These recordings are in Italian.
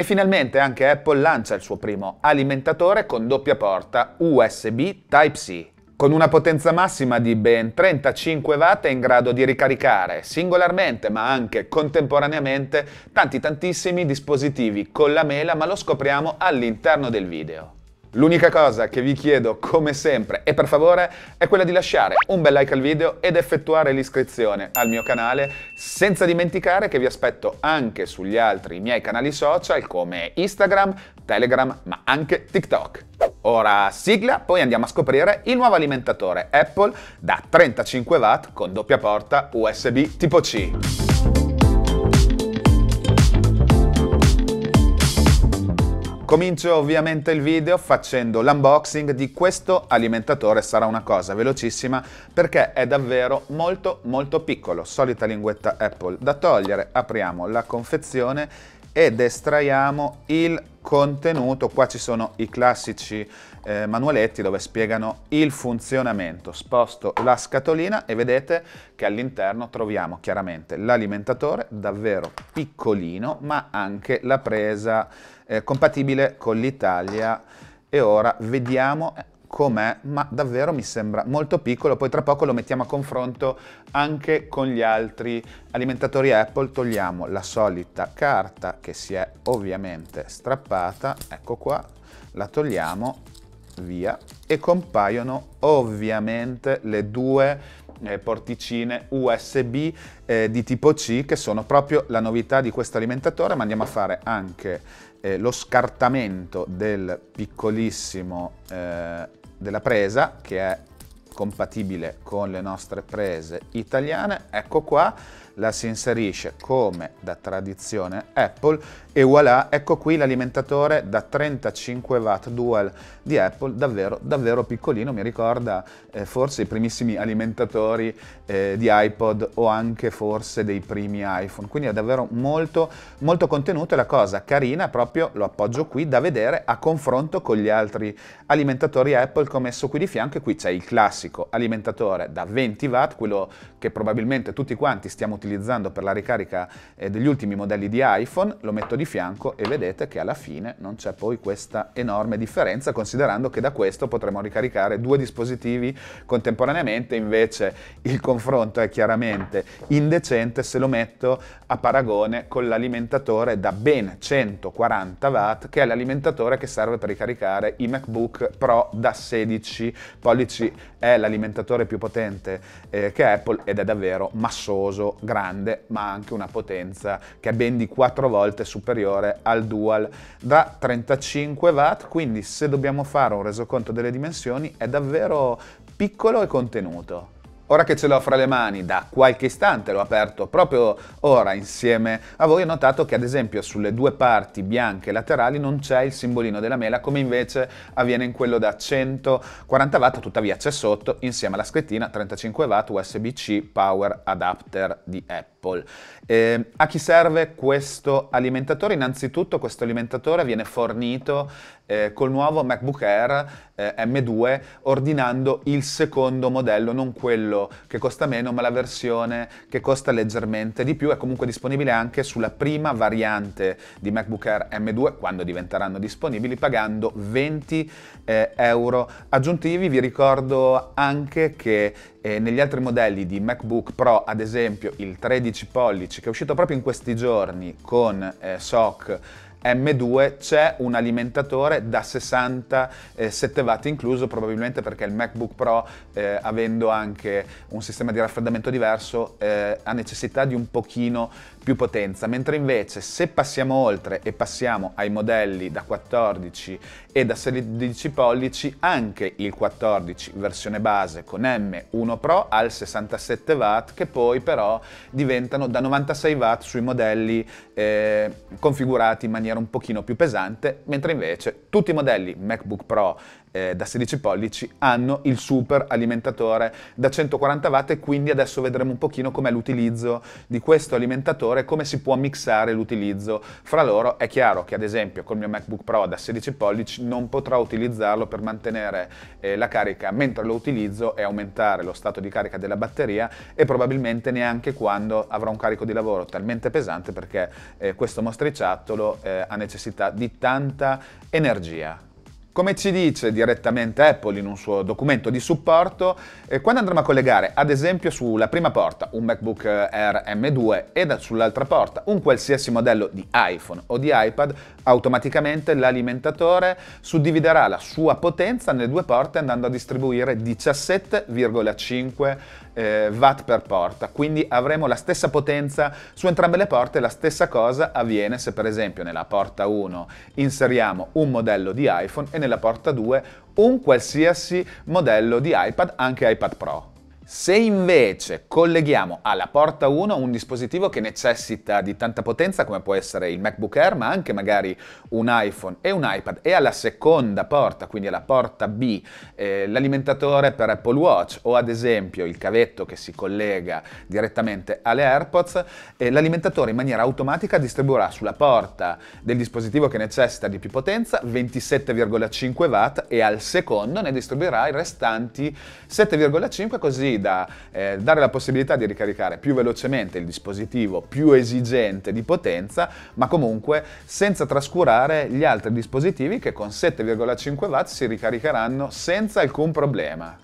E finalmente anche Apple lancia il suo primo alimentatore con doppia porta USB Type-C, con una potenza massima di ben 35 watt è in grado di ricaricare singolarmente ma anche contemporaneamente tanti tantissimi dispositivi con la mela ma lo scopriamo all'interno del video. L'unica cosa che vi chiedo, come sempre e per favore, è quella di lasciare un bel like al video ed effettuare l'iscrizione al mio canale, senza dimenticare che vi aspetto anche sugli altri miei canali social come Instagram, Telegram, ma anche TikTok. Ora sigla, poi andiamo a scoprire il nuovo alimentatore Apple da 35 watt con doppia porta USB tipo C. Comincio ovviamente il video facendo l'unboxing di questo alimentatore, sarà una cosa velocissima perché è davvero molto molto piccolo, solita linguetta Apple da togliere, apriamo la confezione ed estraiamo il contenuto, qua ci sono i classici eh, manualetti dove spiegano il funzionamento, sposto la scatolina e vedete che all'interno troviamo chiaramente l'alimentatore davvero piccolino ma anche la presa eh, compatibile con l'Italia e ora vediamo com'è, ma davvero mi sembra molto piccolo, poi tra poco lo mettiamo a confronto anche con gli altri alimentatori Apple, togliamo la solita carta che si è ovviamente strappata, ecco qua, la togliamo, via, e compaiono ovviamente le due eh, porticine USB eh, di tipo C che sono proprio la novità di questo alimentatore, ma andiamo a fare anche eh, lo scartamento del piccolissimo eh, della presa che è compatibile con le nostre prese italiane, ecco qua, la si inserisce come da tradizione Apple e voilà, ecco qui l'alimentatore da 35 watt dual di Apple, davvero, davvero piccolino, mi ricorda eh, forse i primissimi alimentatori eh, di iPod o anche forse dei primi iPhone, quindi è davvero molto, molto contenuto e la cosa carina proprio, lo appoggio qui, da vedere a confronto con gli altri alimentatori Apple come messo qui di fianco e qui c'è il classico classico alimentatore da 20 watt, quello che probabilmente tutti quanti stiamo utilizzando per la ricarica eh, degli ultimi modelli di iPhone, lo metto di fianco e vedete che alla fine non c'è poi questa enorme differenza, considerando che da questo potremo ricaricare due dispositivi contemporaneamente, invece il confronto è chiaramente indecente se lo metto a paragone con l'alimentatore da ben 140 watt, che è l'alimentatore che serve per ricaricare i MacBook Pro da 16 pollici è l'alimentatore più potente eh, che Apple ed è davvero massoso, grande, ma anche una potenza che è ben di 4 volte superiore al Dual da 35 watt, quindi se dobbiamo fare un resoconto delle dimensioni è davvero piccolo e contenuto. Ora che ce l'ho fra le mani, da qualche istante l'ho aperto proprio ora insieme a voi, ho notato che ad esempio sulle due parti bianche laterali non c'è il simbolino della mela come invece avviene in quello da 140 watt, tuttavia c'è sotto insieme alla scrittina 35 watt USB-C Power Adapter di Apple. Apple. Eh, a chi serve questo alimentatore? Innanzitutto questo alimentatore viene fornito eh, col nuovo MacBook Air eh, M2 ordinando il secondo modello, non quello che costa meno ma la versione che costa leggermente di più, è comunque disponibile anche sulla prima variante di MacBook Air M2 quando diventeranno disponibili pagando 20 eh, euro aggiuntivi. Vi ricordo anche che eh, negli altri modelli di MacBook Pro, ad esempio il 13 15 pollici che è uscito proprio in questi giorni con eh, SOC M2 c'è un alimentatore da 67 watt incluso, probabilmente perché il MacBook Pro, eh, avendo anche un sistema di raffreddamento diverso, eh, ha necessità di un pochino più potenza, mentre invece se passiamo oltre e passiamo ai modelli da 14 e da 16 pollici, anche il 14 versione base con M1 Pro ha il 67 watt che poi però diventano da 96 watt sui modelli eh, configurati in maniera un pochino più pesante, mentre invece tutti i modelli MacBook Pro eh, da 16 pollici hanno il super alimentatore da 140 watt e quindi adesso vedremo un pochino com'è l'utilizzo di questo alimentatore e come si può mixare l'utilizzo fra loro. È chiaro che ad esempio col mio MacBook Pro da 16 pollici non potrò utilizzarlo per mantenere eh, la carica mentre lo utilizzo e aumentare lo stato di carica della batteria e probabilmente neanche quando avrò un carico di lavoro talmente pesante perché eh, questo mostriciattolo eh, ha necessità di tanta energia. Come ci dice direttamente Apple in un suo documento di supporto, eh, quando andremo a collegare ad esempio sulla prima porta un MacBook Air M2 e sull'altra porta un qualsiasi modello di iPhone o di iPad, automaticamente l'alimentatore suddividerà la sua potenza nelle due porte andando a distribuire 17,5 eh, watt per porta, quindi avremo la stessa potenza su entrambe le porte, la stessa cosa avviene se per esempio nella porta 1 inseriamo un modello di iPhone e nella porta 2 un qualsiasi modello di iPad, anche iPad Pro. Se invece colleghiamo alla porta 1 un dispositivo che necessita di tanta potenza come può essere il MacBook Air ma anche magari un iPhone e un iPad e alla seconda porta, quindi alla porta B, eh, l'alimentatore per Apple Watch o ad esempio il cavetto che si collega direttamente alle AirPods, eh, l'alimentatore in maniera automatica distribuirà sulla porta del dispositivo che necessita di più potenza 27,5 watt e al secondo ne distribuirà i restanti 7,5 così da eh, dare la possibilità di ricaricare più velocemente il dispositivo più esigente di potenza, ma comunque senza trascurare gli altri dispositivi che con 7,5 W si ricaricheranno senza alcun problema.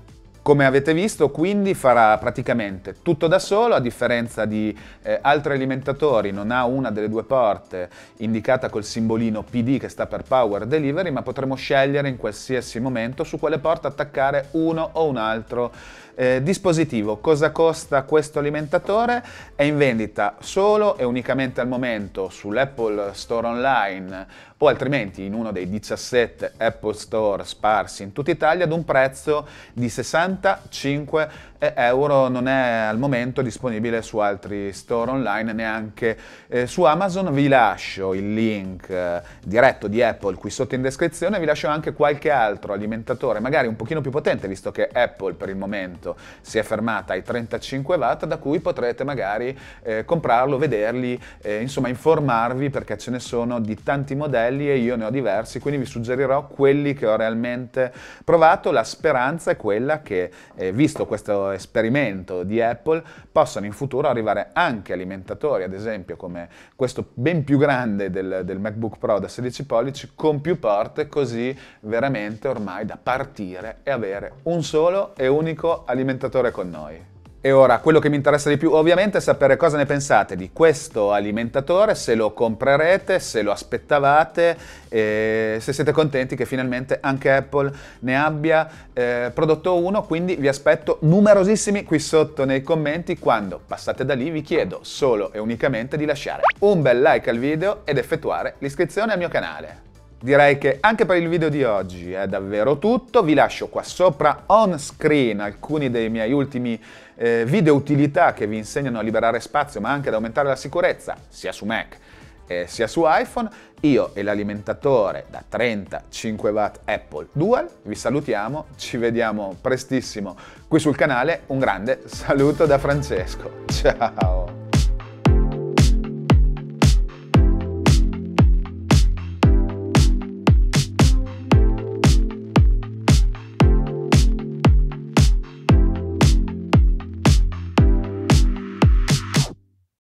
Come avete visto, quindi farà praticamente tutto da solo, a differenza di eh, altri alimentatori, non ha una delle due porte indicata col simbolino PD che sta per Power Delivery, ma potremo scegliere in qualsiasi momento su quale porta attaccare uno o un altro eh, dispositivo, cosa costa questo alimentatore? È in vendita solo e unicamente al momento sull'Apple Store Online o altrimenti in uno dei 17 Apple Store sparsi in tutta Italia ad un prezzo di 65 euro. Non è al momento disponibile su altri store online, neanche eh, su Amazon. Vi lascio il link eh, diretto di Apple qui sotto in descrizione, vi lascio anche qualche altro alimentatore, magari un pochino più potente, visto che Apple per il momento momento si è fermata ai 35 watt da cui potrete magari eh, comprarlo, vederli, eh, insomma informarvi perché ce ne sono di tanti modelli e io ne ho diversi, quindi vi suggerirò quelli che ho realmente provato. La speranza è quella che, eh, visto questo esperimento di Apple, possano in futuro arrivare anche alimentatori, ad esempio come questo ben più grande del, del MacBook Pro da 16 pollici con più porte, così veramente ormai da partire e avere un solo e unico alimentatore alimentatore con noi. E ora, quello che mi interessa di più ovviamente è sapere cosa ne pensate di questo alimentatore, se lo comprerete, se lo aspettavate, se siete contenti che finalmente anche Apple ne abbia eh, prodotto uno, quindi vi aspetto numerosissimi qui sotto nei commenti quando passate da lì vi chiedo solo e unicamente di lasciare un bel like al video ed effettuare l'iscrizione al mio canale. Direi che anche per il video di oggi è davvero tutto, vi lascio qua sopra on screen alcuni dei miei ultimi eh, video utilità che vi insegnano a liberare spazio ma anche ad aumentare la sicurezza sia su Mac eh, sia su iPhone. Io e l'alimentatore da 35 watt Apple Dual vi salutiamo, ci vediamo prestissimo qui sul canale, un grande saluto da Francesco, ciao!